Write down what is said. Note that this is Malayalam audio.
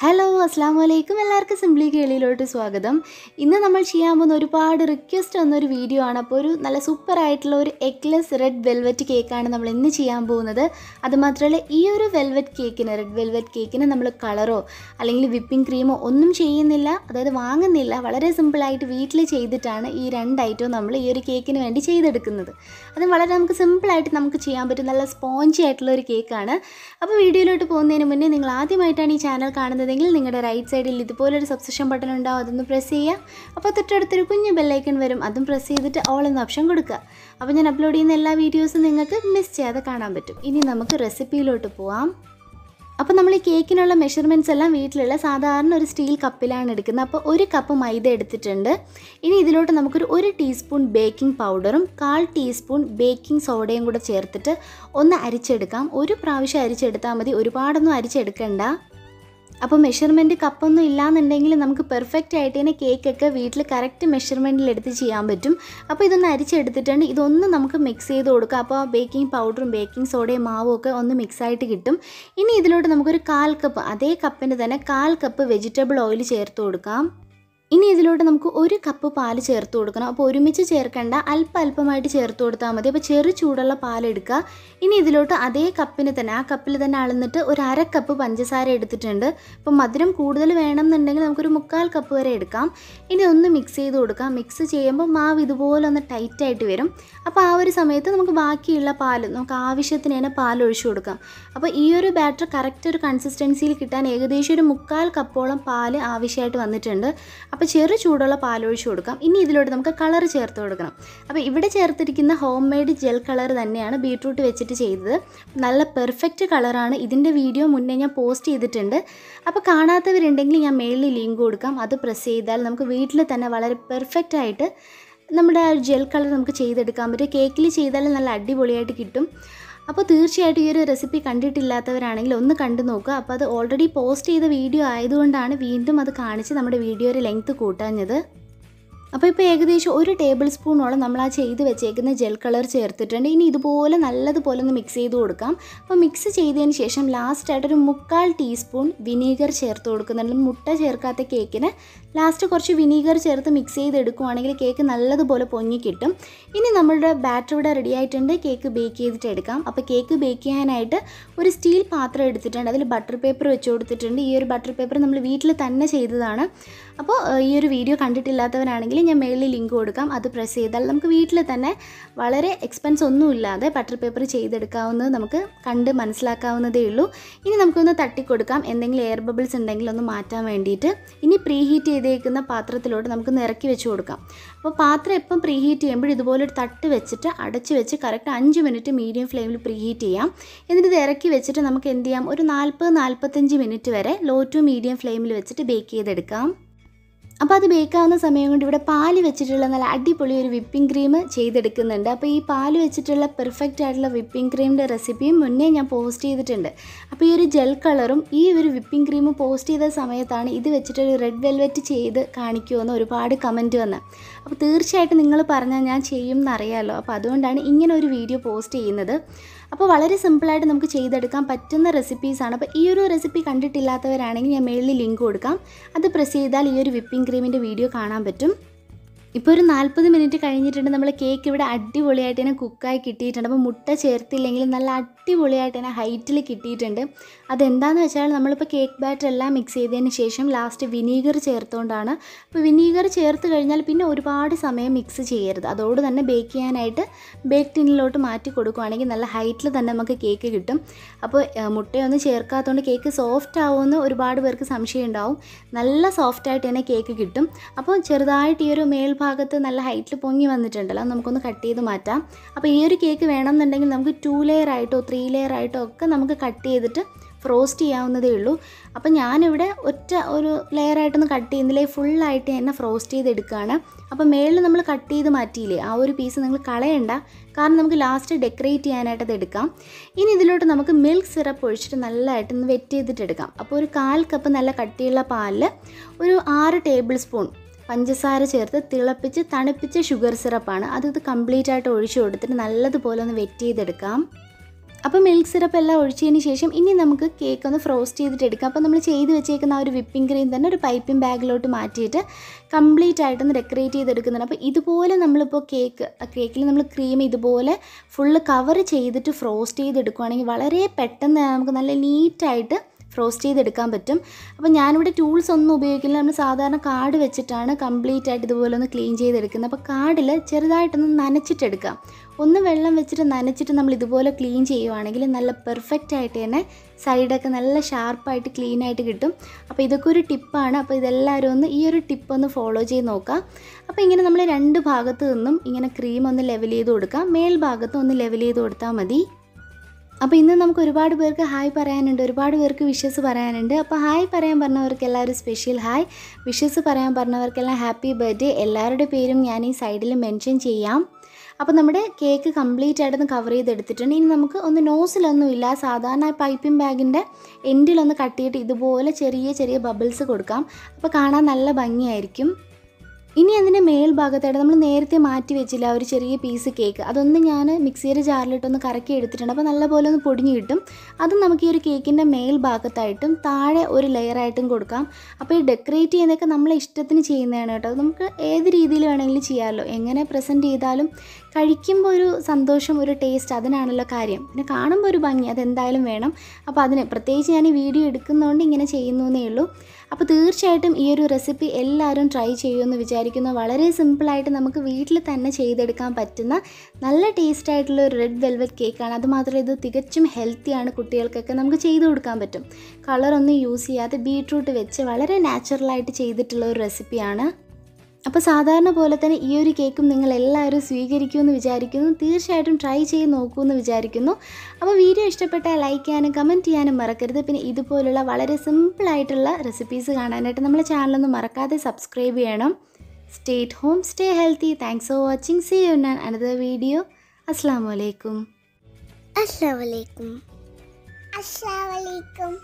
ഹലോ അസ്സാം വലൈക്കും എല്ലാവർക്കും സിംപ്ലി കേളിയിലോട്ട് സ്വാഗതം ഇന്ന് നമ്മൾ ചെയ്യാൻ പോകുന്ന ഒരുപാട് റിക്വസ്റ്റ് വന്നൊരു വീഡിയോ ആണ് അപ്പോൾ ഒരു നല്ല സൂപ്പർ ആയിട്ടുള്ള ഒരു എക്ലസ് റെഡ് വെൽവെറ്റ് കേക്കാണ് നമ്മൾ ഇന്ന് ചെയ്യാൻ പോകുന്നത് അതുമാത്രമല്ല ഈ ഒരു വെൽവെറ്റ് കേക്കിന് റെഡ് വെൽവെറ്റ് കേക്കിന് നമ്മൾ കളറോ അല്ലെങ്കിൽ വിപ്പിംഗ് ക്രീമോ ഒന്നും ചെയ്യുന്നില്ല അതായത് വാങ്ങുന്നില്ല വളരെ സിമ്പിളായിട്ട് വീട്ടിൽ ചെയ്തിട്ടാണ് ഈ രണ്ട് ഐറ്റവും നമ്മൾ ഈ ഒരു കേക്കിന് വേണ്ടി ചെയ്തെടുക്കുന്നത് അത് വളരെ നമുക്ക് സിമ്പിളായിട്ട് നമുക്ക് ചെയ്യാൻ പറ്റും നല്ല സ്പോഞ്ചി ആയിട്ടുള്ള ഒരു കേക്കാണ് അപ്പോൾ വീഡിയോയിലോട്ട് പോകുന്നതിന് മുന്നേ നിങ്ങൾ ആദ്യമായിട്ടാണ് ഈ ചാനൽ കാണുന്നത് കാണുന്നതെങ്കിൽ നിങ്ങളുടെ റൈറ്റ് സൈഡിൽ ഇതുപോലൊരു സബ്സ്ക്രിപ്ഷൻ ബട്ടൺ ഉണ്ടാവും അതൊന്ന് പ്രസ് ചെയ്യുക അപ്പോൾ തൊട്ടടുത്തൊരു കുഞ്ഞ് ബെല്ലൈക്കൺ വരും അതും പ്രസ് ചെയ്തിട്ട് ഓൾ എന്ന ഓപ്ഷൻ കൊടുക്കുക അപ്പോൾ ഞാൻ അപ്ലോഡ് ചെയ്യുന്ന എല്ലാ വീഡിയോസും നിങ്ങൾക്ക് മിസ് ചെയ്യാതെ കാണാൻ പറ്റും ഇനി നമുക്ക് റെസിപ്പിയിലോട്ട് പോവാം അപ്പോൾ നമ്മൾ ഈ കേക്കിനുള്ള മെഷർമെൻറ്റ്സ് എല്ലാം വീട്ടിലുള്ള സാധാരണ ഒരു സ്റ്റീൽ കപ്പിലാണ് എടുക്കുന്നത് അപ്പോൾ ഒരു കപ്പ് മൈദ എടുത്തിട്ടുണ്ട് ഇനി ഇതിലോട്ട് നമുക്കൊരു ഒരു ടീസ്പൂൺ ബേക്കിംഗ് പൗഡറും കാൽ ടീസ്പൂൺ ബേക്കിംഗ് സോഡയും കൂടെ ചേർത്തിട്ട് ഒന്ന് അരിച്ചെടുക്കാം ഒരു പ്രാവശ്യം അരിച്ചെടുത്താൽ മതി ഒരുപാടൊന്നും അരിച്ചെടുക്കണ്ട അപ്പോൾ മെഷർമെൻ്റ് കപ്പൊന്നും ഇല്ലാന്നുണ്ടെങ്കിൽ നമുക്ക് പെർഫെക്റ്റ് ആയിട്ട് തന്നെ കേക്കൊക്കെ വീട്ടിൽ കറക്റ്റ് എടുത്ത് ചെയ്യാൻ പറ്റും അപ്പോൾ ഇതൊന്ന് അരിച്ചെടുത്തിട്ടുണ്ട് ഇതൊന്ന് നമുക്ക് മിക്സ് ചെയ്ത് കൊടുക്കുക അപ്പോൾ ബേക്കിംഗ് പൗഡറും ബേക്കിംഗ് സോഡയും മാവും ഒക്കെ ഒന്ന് മിക്സ് ആയിട്ട് കിട്ടും ഇനി ഇതിലോട്ട് നമുക്കൊരു കാൽ കപ്പ് അതേ കപ്പിൻ്റെ തന്നെ കാൽ കപ്പ് വെജിറ്റബിൾ ഓയിൽ ചേർത്ത് കൊടുക്കാം ഇനി ഇതിലോട്ട് നമുക്ക് ഒരു കപ്പ് പാൽ ചേർത്ത് കൊടുക്കണം അപ്പോൾ ഒരുമിച്ച് ചേർക്കേണ്ട അല്പ അല്പമായിട്ട് ചേർത്ത് കൊടുത്താൽ മതി അപ്പോൾ ചെറു ചൂടുള്ള പാലെടുക്കുക ഇനി ഇതിലോട്ട് അതേ കപ്പിന് തന്നെ ആ കപ്പിൽ തന്നെ അളന്നിട്ട് ഒരു അര കപ്പ് പഞ്ചസാര എടുത്തിട്ടുണ്ട് അപ്പോൾ മധുരം കൂടുതൽ വേണമെന്നുണ്ടെങ്കിൽ നമുക്കൊരു മുക്കാൽ കപ്പ് വരെ എടുക്കാം ഇനി ഒന്ന് മിക്സ് ചെയ്ത് കൊടുക്കാം മിക്സ് ചെയ്യുമ്പോൾ മാവ് ഇതുപോലെ ഒന്ന് ടൈറ്റായിട്ട് വരും അപ്പോൾ ആ ഒരു സമയത്ത് നമുക്ക് ബാക്കിയുള്ള പാൽ നമുക്ക് ആവശ്യത്തിന് തന്നെ പാൽ ഒഴിച്ചു കൊടുക്കാം അപ്പോൾ ഈ ഒരു ബാറ്റർ കറക്റ്റ് ഒരു കൺസിസ്റ്റൻസിയിൽ കിട്ടാൻ ഏകദേശം ഒരു മുക്കാൽ കപ്പോളം പാൽ ആവശ്യമായിട്ട് വന്നിട്ടുണ്ട് അപ്പോൾ ചെറു ചൂടുള്ള പാലൊഴിച്ച് കൊടുക്കാം ഇനി ഇതിലോട്ട് നമുക്ക് കളർ ചേർത്ത് കൊടുക്കണം അപ്പോൾ ഇവിടെ ചേർത്തിരിക്കുന്ന ഹോം മെയ്ഡ് ജെൽ കളർ തന്നെയാണ് ബീട്രൂട്ട് വെച്ചിട്ട് ചെയ്തത് നല്ല പെർഫെക്റ്റ് കളറാണ് ഇതിൻ്റെ വീഡിയോ മുന്നേ ഞാൻ പോസ്റ്റ് ചെയ്തിട്ടുണ്ട് അപ്പോൾ കാണാത്തവരുണ്ടെങ്കിൽ ഞാൻ മെയിലിൽ ലിങ്ക് കൊടുക്കാം അത് പ്രസ് ചെയ്താൽ നമുക്ക് വീട്ടിൽ തന്നെ വളരെ പെർഫെക്റ്റ് ആയിട്ട് നമ്മുടെ ആ ജെൽ കളർ നമുക്ക് ചെയ്തെടുക്കാൻ പറ്റും കേക്കിൽ ചെയ്താൽ നല്ല അടിപൊളിയായിട്ട് കിട്ടും അപ്പോൾ തീർച്ചയായിട്ടും ഈ ഒരു റെസിപ്പി കണ്ടിട്ടില്ലാത്തവരാണെങ്കിൽ ഒന്ന് കണ്ടു നോക്കുക അപ്പോൾ അത് ഓൾറെഡി പോസ്റ്റ് ചെയ്ത വീഡിയോ ആയതുകൊണ്ടാണ് വീണ്ടും അത് കാണിച്ച് നമ്മുടെ വീഡിയോയുടെ ലെങ്ത്ത് കൂട്ടാഞ്ഞത് അപ്പോൾ ഇപ്പോൾ ഏകദേശം ഒരു ടേബിൾ സ്പൂണോളം നമ്മൾ ആ ചെയ്ത് വെച്ചേക്കുന്ന ജെൽ കളർ ചേർത്തിട്ടുണ്ട് ഇനി ഇതുപോലെ നല്ലതുപോലെ ഒന്ന് മിക്സ് ചെയ്ത് കൊടുക്കാം അപ്പോൾ മിക്സ് ചെയ്തതിന് ശേഷം ലാസ്റ്റായിട്ടൊരു ഒരു മുക്കാൽ ടീസ്പൂൺ വിനീഗർ ചേർത്ത് കൊടുക്കുന്നുണ്ട് മുട്ട ചേർക്കാത്ത കേക്കിന് ലാസ്റ്റ് കുറച്ച് വിനീഗർ ചേർത്ത് മിക്സ് ചെയ്തെടുക്കുവാണെങ്കിൽ കേക്ക് നല്ലതുപോലെ പൊങ്ങി കിട്ടും ഇനി നമ്മളുടെ ബാറ്റർ ഇവിടെ റെഡി ആയിട്ടുണ്ട് കേക്ക് ബേക്ക് ചെയ്തിട്ട് എടുക്കാം അപ്പോൾ കേക്ക് ബേക്ക് ചെയ്യാനായിട്ട് ഒരു സ്റ്റീൽ പാത്രം എടുത്തിട്ടുണ്ട് അതിൽ ബട്ടർ പേപ്പർ വെച്ച് കൊടുത്തിട്ടുണ്ട് ഈ ഒരു ബട്ടർ പേപ്പർ നമ്മൾ വീട്ടിൽ തന്നെ ചെയ്തതാണ് അപ്പോൾ ഈ ഒരു വീഡിയോ കണ്ടിട്ടില്ലാത്തവരാണെങ്കിൽ ഉണ്ടെങ്കിൽ ഞാൻ മേളിൽ ലിങ്ക് കൊടുക്കാം അത് പ്രസ് ചെയ്താൽ നമുക്ക് വീട്ടിൽ തന്നെ വളരെ എക്സ്പെൻസ് ഒന്നുമില്ലാതെ ബട്ടർ പേപ്പർ ചെയ്തെടുക്കാവുന്നത് നമുക്ക് കണ്ട് മനസ്സിലാക്കാവുന്നതേ ഉള്ളൂ ഇനി നമുക്കൊന്ന് തട്ടിക്കൊടുക്കാം എന്തെങ്കിലും എയർ ബബിൾസ് ഉണ്ടെങ്കിൽ ഒന്ന് മാറ്റാൻ വേണ്ടിയിട്ട് ഇനി പ്രീ ഹീറ്റ് ചെയ്തേക്കുന്ന പാത്രത്തിലോട്ട് നമുക്ക് നിറക്കി വെച്ച് കൊടുക്കാം അപ്പോൾ പാത്രം എപ്പം പ്രീ ഹീറ്റ് ഇതുപോലെ ഇതുപോലൊരു തട്ട് വെച്ചിട്ട് അടച്ച് വെച്ച് കറക്റ്റ് അഞ്ച് മിനിറ്റ് മീഡിയം ഫ്ലെയിമിൽ പ്രീ ഹീറ്റ് ചെയ്യാം എന്നിട്ട് ഇത് ഇറക്കി വെച്ചിട്ട് നമുക്ക് എന്ത് ചെയ്യാം ഒരു നാൽപ്പത് നാൽപ്പത്തഞ്ച് മിനിറ്റ് വരെ ലോ ടു മീഡിയം ഫ്ലെയിമിൽ വെച്ചിട്ട് ബേക്ക് ചെയ്തെടുക്കാം അപ്പോൾ അത് ബേക്കാവുന്ന സമയം കൊണ്ട് ഇവിടെ പാൽ വെച്ചിട്ടുള്ള നല്ല അടിപൊളി ഒരു വിപ്പിംഗ് ക്രീം ചെയ്തെടുക്കുന്നുണ്ട് അപ്പോൾ ഈ പാൽ വെച്ചിട്ടുള്ള പെർഫെക്റ്റ് ആയിട്ടുള്ള വിപ്പിംഗ് ക്രീമിൻ്റെ റെസിപ്പിയും മുന്നേ ഞാൻ പോസ്റ്റ് ചെയ്തിട്ടുണ്ട് അപ്പോൾ ഈ ഒരു ജെൽ കളറും ഈ ഒരു വിപ്പിംഗ് ക്രീം പോസ്റ്റ് ചെയ്ത സമയത്താണ് ഇത് വെച്ചിട്ടൊരു റെഡ് വെൽവെറ്റ് ചെയ്ത് കാണിക്കുമെന്ന് ഒരുപാട് കമൻറ്റ് വന്ന് അപ്പോൾ തീർച്ചയായിട്ടും നിങ്ങൾ പറഞ്ഞാൽ ഞാൻ ചെയ്യും എന്നറിയാമല്ലോ അപ്പോൾ അതുകൊണ്ടാണ് ഇങ്ങനെ ഒരു വീഡിയോ പോസ്റ്റ് ചെയ്യുന്നത് അപ്പോൾ വളരെ സിമ്പിളായിട്ട് നമുക്ക് ചെയ്തെടുക്കാൻ പറ്റുന്ന റെസിപ്പീസാണ് അപ്പോൾ ഈ ഒരു റെസിപ്പി കണ്ടിട്ടില്ലാത്തവരാണെങ്കിൽ ഞാൻ മേളിൽ ലിങ്ക് കൊടുക്കാം അത് പ്രസ് ചെയ്താൽ ഈ ഒരു വിപ്പിംഗ് ക്രീമിൻ്റെ വീഡിയോ കാണാൻ പറ്റും ഇപ്പോൾ ഒരു നാൽപ്പത് മിനിറ്റ് കഴിഞ്ഞിട്ടുണ്ട് നമ്മൾ കേക്ക് ഇവിടെ അടിപൊളിയായിട്ട് തന്നെ കുക്കായി കിട്ടിയിട്ടുണ്ട് അപ്പോൾ മുട്ട ചേർത്തില്ലെങ്കിൽ നല്ല അടിപൊളിയായിട്ട് തന്നെ ഹൈറ്റിൽ കിട്ടിയിട്ടുണ്ട് അതെന്താണെന്ന് വെച്ചാൽ നമ്മളിപ്പോൾ കേക്ക് ബാറ്റർ എല്ലാം മിക്സ് ചെയ്തതിന് ശേഷം ലാസ്റ്റ് വിനീഗർ ചേർത്തുകൊണ്ടാണ് അപ്പോൾ വിനീഗർ ചേർത്ത് കഴിഞ്ഞാൽ പിന്നെ ഒരുപാട് സമയം മിക്സ് ചെയ്യരുത് അതോട് തന്നെ ബേക്ക് ചെയ്യാനായിട്ട് ബേക്ക് ടിന്നിലോട്ട് മാറ്റി കൊടുക്കുകയാണെങ്കിൽ നല്ല ഹൈറ്റിൽ തന്നെ നമുക്ക് കേക്ക് കിട്ടും അപ്പോൾ മുട്ടയൊന്നും ചേർക്കാത്തതുകൊണ്ട് കേക്ക് സോഫ്റ്റ് ആവുമെന്ന് ഒരുപാട് പേർക്ക് സംശയം ഉണ്ടാവും നല്ല സോഫ്റ്റായിട്ട് തന്നെ കേക്ക് കിട്ടും അപ്പോൾ ചെറുതായിട്ട് ഈ ഒരു മേൽഭാഗം ഭാഗത്ത് നല്ല ഹൈറ്റിൽ പൊങ്ങി വന്നിട്ടുണ്ടല്ലോ നമുക്കൊന്ന് കട്ട് ചെയ്ത് മാറ്റാം അപ്പോൾ ഈ ഒരു കേക്ക് വേണമെന്നുണ്ടെങ്കിൽ നമുക്ക് ടു ലെയർ ആയിട്ടോ ത്രീ ലെയർ ആയിട്ടോ ഒക്കെ നമുക്ക് കട്ട് ചെയ്തിട്ട് ഫ്രോസ്റ്റ് ചെയ്യാവുന്നതേ ഉള്ളൂ അപ്പോൾ ഞാനിവിടെ ഒറ്റ ഒരു ലെയറായിട്ടൊന്ന് കട്ട് ഫുൾ ഫുള്ളായിട്ട് എന്നെ ഫ്രോസ്റ്റ് ചെയ്തെടുക്കുകയാണ് അപ്പോൾ മേളിൽ നമ്മൾ കട്ട് ചെയ്ത് മാറ്റിയില്ലേ ആ ഒരു പീസ് നിങ്ങൾ കളയണ്ട കാരണം നമുക്ക് ലാസ്റ്റ് ഡെക്കറേറ്റ് ചെയ്യാനായിട്ട് അത് എടുക്കാം ഇനി ഇതിലോട്ട് നമുക്ക് മിൽക്ക് സിറപ്പ് ഒഴിച്ചിട്ട് നല്ലതായിട്ടൊന്ന് ഒന്ന് വെറ്റ് ചെയ്തിട്ട് എടുക്കാം അപ്പോൾ ഒരു കാൽ കപ്പ് നല്ല കട്ടിയുള്ള പാലിൽ ഒരു ആറ് ടേബിൾ സ്പൂൺ പഞ്ചസാര ചേർത്ത് തിളപ്പിച്ച് തണുപ്പിച്ച ഷുഗർ സിറപ്പാണ് അത് ഇത് കംപ്ലീറ്റ് ആയിട്ട് ഒഴിച്ചു കൊടുത്തിട്ട് നല്ലതുപോലെ ഒന്ന് വെറ്റ് ചെയ്തെടുക്കാം അപ്പോൾ മിൽക്ക് സിറപ്പ് എല്ലാം ഒഴിച്ചതിന് ശേഷം ഇനി നമുക്ക് കേക്ക് ഒന്ന് ഫ്രോസ്റ്റ് ചെയ്തിട്ട് എടുക്കാം അപ്പോൾ നമ്മൾ ചെയ്ത് വെച്ചേക്കുന്ന ആ ഒരു വിപ്പിംഗ് ക്രീം തന്നെ ഒരു പൈപ്പിംഗ് ബാഗിലോട്ട് മാറ്റിയിട്ട് കംപ്ലീറ്റ് ആയിട്ടൊന്ന് ഡെക്കറേറ്റ് ചെയ്തെടുക്കുന്നുണ്ട് അപ്പോൾ ഇതുപോലെ നമ്മളിപ്പോൾ കേക്ക് കേക്കിൽ നമ്മൾ ക്രീം ഇതുപോലെ ഫുള്ള് കവർ ചെയ്തിട്ട് ഫ്രോസ്റ്റ് ചെയ്തെടുക്കുകയാണെങ്കിൽ വളരെ പെട്ടെന്ന് നമുക്ക് നല്ല നീറ്റായിട്ട് റോസ്റ്റ് ചെയ്തെടുക്കാൻ പറ്റും അപ്പോൾ ഞാനിവിടെ ടൂൾസ് ഒന്നും ഉപയോഗിക്കില്ല നമ്മൾ സാധാരണ കാർഡ് വെച്ചിട്ടാണ് കംപ്ലീറ്റ് ആയിട്ട് ഇതുപോലെ ഒന്ന് ക്ലീൻ ചെയ്തെടുക്കുന്നത് അപ്പോൾ കാർഡിൽ ചെറുതായിട്ടൊന്ന് നനച്ചിട്ടെടുക്കാം ഒന്ന് വെള്ളം വെച്ചിട്ട് നനച്ചിട്ട് നമ്മൾ ഇതുപോലെ ക്ലീൻ ചെയ്യുവാണെങ്കിൽ നല്ല പെർഫെക്റ്റ് ആയിട്ട് തന്നെ സൈഡൊക്കെ നല്ല ഷാർപ്പായിട്ട് ക്ലീൻ ആയിട്ട് കിട്ടും അപ്പോൾ ഇതൊക്കെ ഒരു ടിപ്പാണ് അപ്പോൾ ഇതെല്ലാവരും ഒന്ന് ഈ ഒരു ടിപ്പ് ഒന്ന് ഫോളോ ചെയ്ത് നോക്കാം അപ്പോൾ ഇങ്ങനെ നമ്മൾ രണ്ട് ഭാഗത്തു നിന്നും ഇങ്ങനെ ക്രീം ഒന്ന് ലെവൽ ചെയ്ത് കൊടുക്കാം മേൽഭാഗത്ത് ഒന്ന് ലെവൽ ചെയ്ത് കൊടുത്താൽ മതി അപ്പോൾ ഇന്ന് നമുക്ക് ഒരുപാട് പേർക്ക് ഹായ് പറയാനുണ്ട് ഒരുപാട് പേർക്ക് വിഷസ് പറയാനുണ്ട് അപ്പോൾ ഹായ് പറയാൻ പറഞ്ഞവർക്ക് എല്ലാവരും സ്പെഷ്യൽ ഹായ് വിഷസ് പറയാൻ പറഞ്ഞവർക്കെല്ലാം ഹാപ്പി ബർത്ത്ഡേ എല്ലാവരുടെ പേരും ഞാൻ ഈ സൈഡിൽ മെൻഷൻ ചെയ്യാം അപ്പോൾ നമ്മുടെ കേക്ക് കംപ്ലീറ്റ് ആയിട്ടൊന്ന് കവർ ചെയ്തെടുത്തിട്ടുണ്ട് ഇനി നമുക്ക് ഒന്ന് നോസിലൊന്നും ഇല്ല സാധാരണ പൈപ്പിംഗ് ബാഗിൻ്റെ എൻഡിലൊന്ന് കട്ടിയിട്ട് ഇതുപോലെ ചെറിയ ചെറിയ ബബിൾസ് കൊടുക്കാം അപ്പോൾ കാണാൻ നല്ല ഭംഗിയായിരിക്കും ഇനി അതിൻ്റെ മേൽഭാഗത്തായിട്ട് നമ്മൾ നേരത്തെ മാറ്റി വെച്ചില്ല ഒരു ചെറിയ പീസ് കേക്ക് അതൊന്ന് ഞാൻ മിക്സിയുടെ ജാറിലിട്ടൊന്ന് കറക്കി എടുത്തിട്ടുണ്ട് അപ്പോൾ നല്ലപോലെ ഒന്ന് പൊടിഞ്ഞ് കിട്ടും അത് നമുക്ക് ഈ ഒരു കേക്കിൻ്റെ മേൽഭാഗത്തായിട്ടും താഴെ ഒരു ലെയറായിട്ടും കൊടുക്കാം അപ്പോൾ ഈ ഡെക്കറേറ്റ് ചെയ്യുന്നതൊക്കെ നമ്മളെ ഇഷ്ടത്തിന് ചെയ്യുന്നതാണ് കേട്ടോ നമുക്ക് ഏത് രീതിയിൽ വേണമെങ്കിലും ചെയ്യാമല്ലോ എങ്ങനെ പ്രസൻറ്റ് ചെയ്താലും കഴിക്കുമ്പോൾ ഒരു സന്തോഷം ഒരു ടേസ്റ്റ് അതിനാണല്ലോ കാര്യം പിന്നെ കാണുമ്പോൾ ഒരു ഭംഗി അതെന്തായാലും വേണം അപ്പോൾ അതിന് പ്രത്യേകിച്ച് ഞാൻ ഈ വീഡിയോ എടുക്കുന്നതുകൊണ്ട് ഇങ്ങനെ ചെയ്യുന്നു എന്നേ ഉള്ളൂ അപ്പോൾ തീർച്ചയായിട്ടും ഈ ഒരു റെസിപ്പി എല്ലാവരും ട്രൈ ചെയ്യുമെന്ന് വിചാരിക്കുന്നു വളരെ സിമ്പിളായിട്ട് നമുക്ക് വീട്ടിൽ തന്നെ ചെയ്തെടുക്കാൻ പറ്റുന്ന നല്ല ടേസ്റ്റ് ആയിട്ടുള്ള ഒരു റെഡ് വെൽവെറ്റ് കേക്കാണ് അതുമാത്രമല്ല ഇത് തികച്ചും ഹെൽത്തിയാണ് കുട്ടികൾക്കൊക്കെ നമുക്ക് ചെയ്തു കൊടുക്കാൻ പറ്റും കളറൊന്നും യൂസ് ചെയ്യാതെ ബീട്രൂട്ട് വെച്ച് വളരെ നാച്ചുറലായിട്ട് ചെയ്തിട്ടുള്ള ഒരു റെസിപ്പിയാണ് അപ്പോൾ സാധാരണ പോലെ തന്നെ ഈ ഒരു കേക്കും നിങ്ങൾ എല്ലാവരും സ്വീകരിക്കുമെന്ന് വിചാരിക്കുന്നു തീർച്ചയായിട്ടും ട്രൈ ചെയ്ത് നോക്കൂ എന്ന് വിചാരിക്കുന്നു അപ്പോൾ വീഡിയോ ഇഷ്ടപ്പെട്ടാൽ ലൈക്ക് ചെയ്യാനും കമൻറ്റ് ചെയ്യാനും മറക്കരുത് പിന്നെ ഇതുപോലുള്ള വളരെ സിമ്പിളായിട്ടുള്ള റെസിപ്പീസ് കാണാനായിട്ട് നമ്മുടെ ചാനലൊന്നും മറക്കാതെ സബ്സ്ക്രൈബ് ചെയ്യണം stay at home stay healthy thanks for watching see you ഞാൻ അനദർ വീഡിയോ അസ്സാം വലൈക്കും അസ്സാം വലൈക്കും അസ്സാം വലൈക്കും